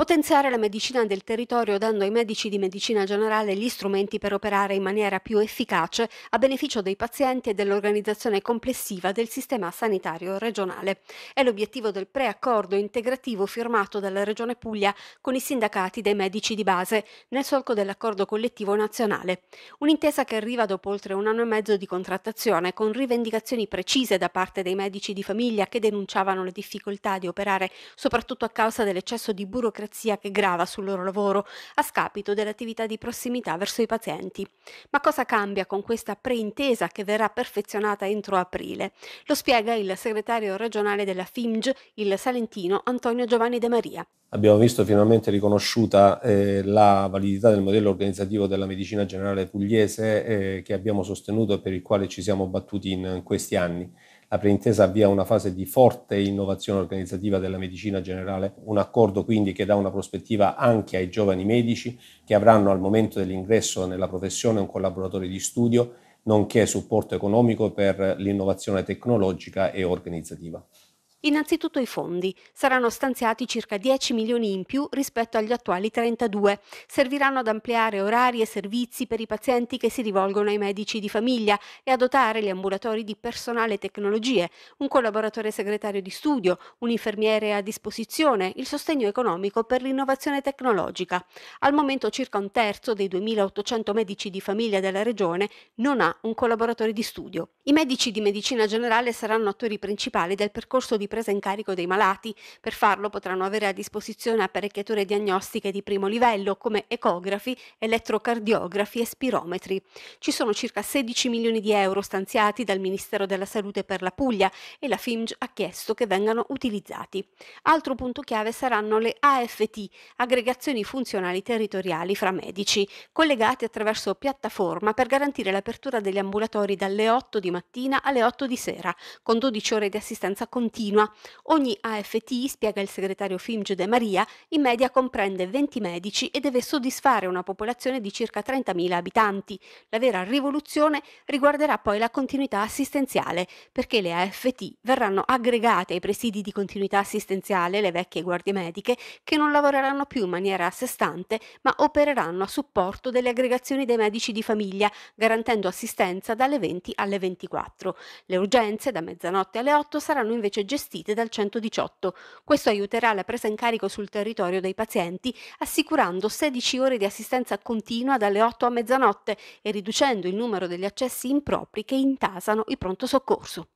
Potenziare la medicina del territorio dando ai medici di medicina generale gli strumenti per operare in maniera più efficace a beneficio dei pazienti e dell'organizzazione complessiva del sistema sanitario regionale. È l'obiettivo del preaccordo integrativo firmato dalla Regione Puglia con i sindacati dei medici di base nel solco dell'accordo collettivo nazionale. Un'intesa che arriva dopo oltre un anno e mezzo di contrattazione con rivendicazioni precise da parte dei medici di famiglia che denunciavano le difficoltà di operare soprattutto a causa dell'eccesso di burocrazia burocrazia che grava sul loro lavoro a scapito dell'attività di prossimità verso i pazienti. Ma cosa cambia con questa preintesa che verrà perfezionata entro aprile? Lo spiega il segretario regionale della FIMG, il salentino Antonio Giovanni De Maria abbiamo visto finalmente riconosciuta eh, la validità del modello organizzativo della medicina generale pugliese eh, che abbiamo sostenuto e per il quale ci siamo battuti in, in questi anni. La preintesa avvia una fase di forte innovazione organizzativa della medicina generale, un accordo quindi che dà una prospettiva anche ai giovani medici che avranno al momento dell'ingresso nella professione un collaboratore di studio, nonché supporto economico per l'innovazione tecnologica e organizzativa. Innanzitutto i fondi. Saranno stanziati circa 10 milioni in più rispetto agli attuali 32. Serviranno ad ampliare orari e servizi per i pazienti che si rivolgono ai medici di famiglia e a dotare gli ambulatori di personale e tecnologie, un collaboratore segretario di studio, un infermiere a disposizione, il sostegno economico per l'innovazione tecnologica. Al momento circa un terzo dei 2.800 medici di famiglia della regione non ha un collaboratore di studio. I medici di medicina generale saranno attori principali del percorso di presa in carico dei malati. Per farlo potranno avere a disposizione apparecchiature diagnostiche di primo livello come ecografi, elettrocardiografi e spirometri. Ci sono circa 16 milioni di euro stanziati dal Ministero della Salute per la Puglia e la FIMG ha chiesto che vengano utilizzati. Altro punto chiave saranno le AFT, aggregazioni funzionali territoriali fra medici, collegate attraverso piattaforma per garantire l'apertura degli ambulatori dalle 8 di mattina alle 8 di sera, con 12 ore di assistenza continua continua. Ogni AFT, spiega il segretario Fimge De Maria, in media comprende 20 medici e deve soddisfare una popolazione di circa 30.000 abitanti. La vera rivoluzione riguarderà poi la continuità assistenziale, perché le AFT verranno aggregate ai presidi di continuità assistenziale, le vecchie guardie mediche, che non lavoreranno più in maniera a sé stante, ma opereranno a supporto delle aggregazioni dei medici di famiglia, garantendo assistenza dalle 20 alle 24. Le urgenze, da mezzanotte alle 8, saranno invece gestite assistite dal 118. Questo aiuterà la presa in carico sul territorio dei pazienti, assicurando 16 ore di assistenza continua dalle 8 a mezzanotte e riducendo il numero degli accessi impropri che intasano il pronto soccorso.